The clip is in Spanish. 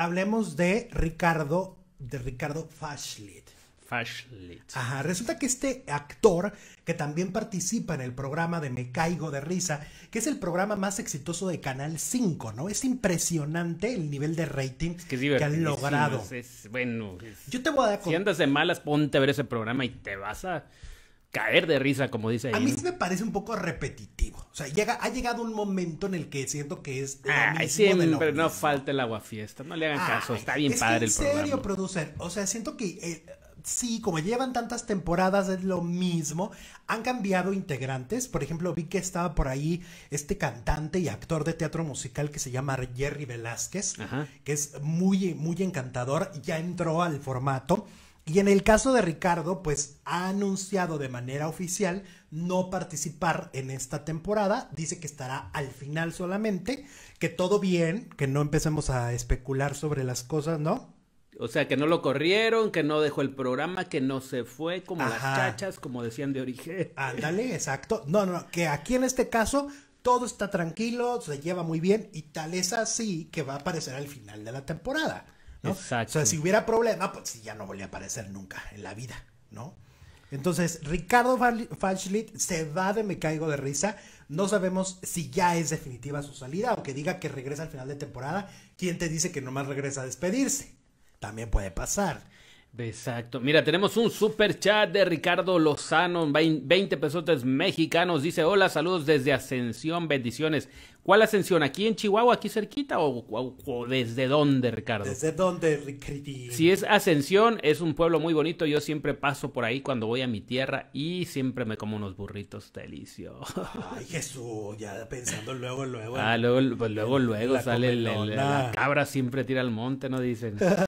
hablemos de Ricardo, de Ricardo Fashlit. Fashlit. Ajá, resulta que este actor, que también participa en el programa de Me Caigo de Risa, que es el programa más exitoso de Canal 5, ¿no? Es impresionante el nivel de rating que, han logrado. bueno, yo te voy a dar Si andas de malas, ponte a ver ese programa y te vas a caer de risa, como dice ahí. A mí sí me parece un poco repetitivo o sea, ha llegado un momento en el que siento que es ah, sí, pero no falta el agua fiesta, no le hagan caso, está bien padre el programa. En serio, producer, o sea, siento que eh, sí, como llevan tantas temporadas es lo mismo. Han cambiado integrantes, por ejemplo, vi que estaba por ahí este cantante y actor de teatro musical que se llama Jerry Velázquez, que es muy muy encantador, ya entró al formato. Y en el caso de Ricardo, pues ha anunciado de manera oficial no participar en esta temporada. Dice que estará al final solamente. Que todo bien, que no empecemos a especular sobre las cosas, ¿no? O sea, que no lo corrieron, que no dejó el programa, que no se fue, como las chachas, como decían de origen. Ándale, exacto. No, no, no, que aquí en este caso todo está tranquilo, se lleva muy bien y tal es así que va a aparecer al final de la temporada. O sea, si hubiera problema, pues ya no volvía a aparecer nunca en la vida, ¿no? Entonces, Ricardo Falschlitt se va de Me Caigo de Risa. No sabemos si ya es definitiva su salida, o que diga que regresa al final de temporada. ¿Quién te dice que nomás regresa a despedirse? También puede pasar. Exacto. Mira, tenemos un super chat de Ricardo Lozano, 20 pesos mexicanos. Dice, hola, saludos desde Ascensión, bendiciones. ¿Cuál ascensión? ¿Aquí en Chihuahua, aquí cerquita o, desde dónde, Ricardo? ¿Desde dónde, Ricardo? Si es ascensión, es un pueblo muy bonito. Yo siempre paso por ahí cuando voy a mi tierra y siempre me como unos burritos deliciosos. Ay, Jesús, ya pensando luego, luego. Ah, luego, pues, luego, luego sale la cabra siempre tira al monte, ¿no? Dicen.